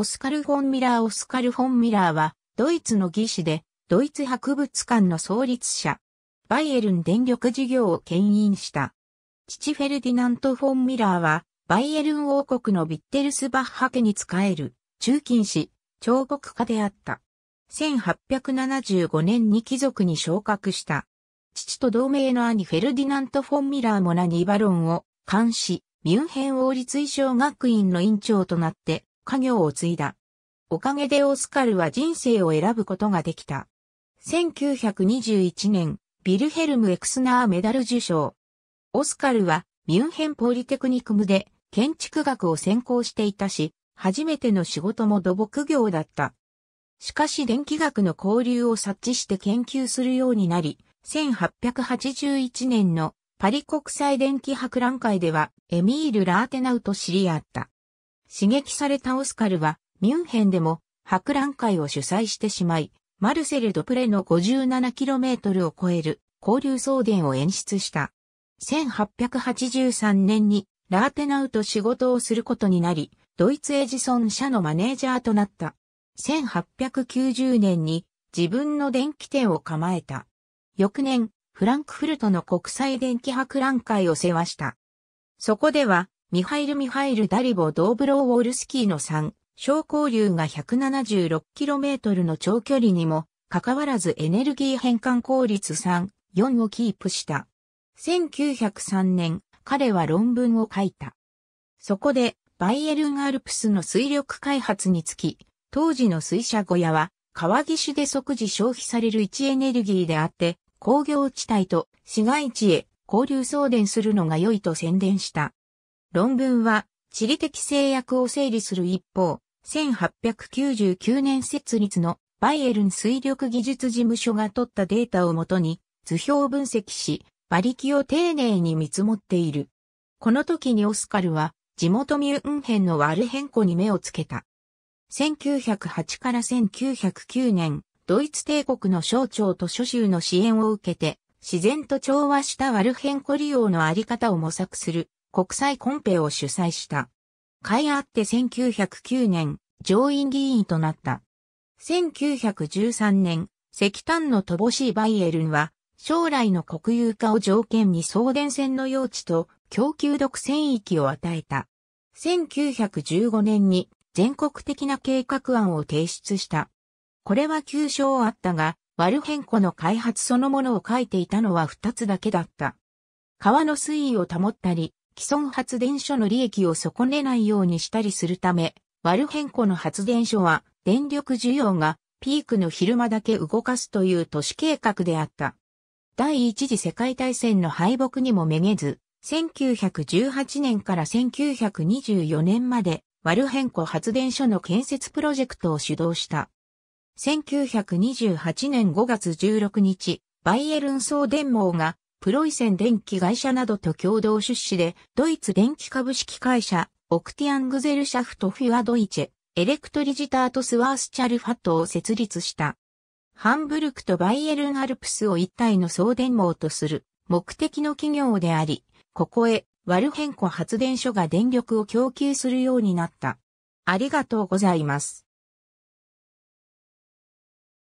オスカル・フォン・ミラーオスカル・フォン・ミラーは、ドイツの技師で、ドイツ博物館の創立者、バイエルン電力事業を牽引した。父フェルディナント・フォン・ミラーは、バイエルン王国のビッテルスバッハ家に仕える、中近士、彫刻家であった。1875年に貴族に昇格した。父と同盟の兄フェルディナント・フォン・ミラーもナニバロンを監視、ミュンヘン王立衣装学院の院長となって、家業を継いだ。おかげでオスカルは人生を選ぶことができた。1921年、ビルヘルム・エクスナーメダル受賞。オスカルはミュンヘンポリテクニクムで建築学を専攻していたし、初めての仕事も土木業だった。しかし電気学の交流を察知して研究するようになり、1881年のパリ国際電気博覧会ではエミール・ラーテナウと知り合った。刺激されたオスカルは、ミュンヘンでも博覧会を主催してしまい、マルセル・ドプレの 57km を超える交流送電を演出した。1883年にラーテナウと仕事をすることになり、ドイツエジソン社のマネージャーとなった。1890年に自分の電気店を構えた。翌年、フランクフルトの国際電気博覧会を世話した。そこでは、ミハイル・ミハイル・ダリボ・ドーブロー・ウォルスキーの3、小交流が 176km の長距離にも、かかわらずエネルギー変換効率3、4をキープした。1903年、彼は論文を書いた。そこで、バイエルンアルプスの水力開発につき、当時の水車小屋は、川岸で即時消費される位置エネルギーであって、工業地帯と市街地へ交流送電するのが良いと宣伝した。論文は地理的制約を整理する一方、1899年設立のバイエルン水力技術事務所が取ったデータをもとに図表を分析し、馬力を丁寧に見積もっている。この時にオスカルは地元ミュンヘンのワルヘンコに目をつけた。1908から1909年、ドイツ帝国の省庁と諸州の支援を受けて、自然と調和したワルヘンコ利用のあり方を模索する国際コンペを主催した。会あって1909年、上院議員となった。1913年、石炭の乏しいバイエルンは、将来の国有化を条件に送電線の用地と供給独占域を与えた。1915年に全国的な計画案を提出した。これは急所あったが、ワルヘンコの開発そのものを書いていたのは2つだけだった。川の水位を保ったり、既存発電所の利益を損ねないようにしたりするため、ルヘ変更の発電所は電力需要がピークの昼間だけ動かすという都市計画であった。第一次世界大戦の敗北にもめげず、1918年から1924年までワルヘンコ発電所の建設プロジェクトを主導した。1928年5月16日、バイエルン総電網がプロイセン電気会社などと共同出資で、ドイツ電気株式会社、オクティアングゼルシャフトフィアドイチェ、エレクトリジタートスワースチャルファットを設立した。ハンブルクとバイエルンアルプスを一体の送電網とする目的の企業であり、ここへワルヘンコ発電所が電力を供給するようになった。ありがとうございます。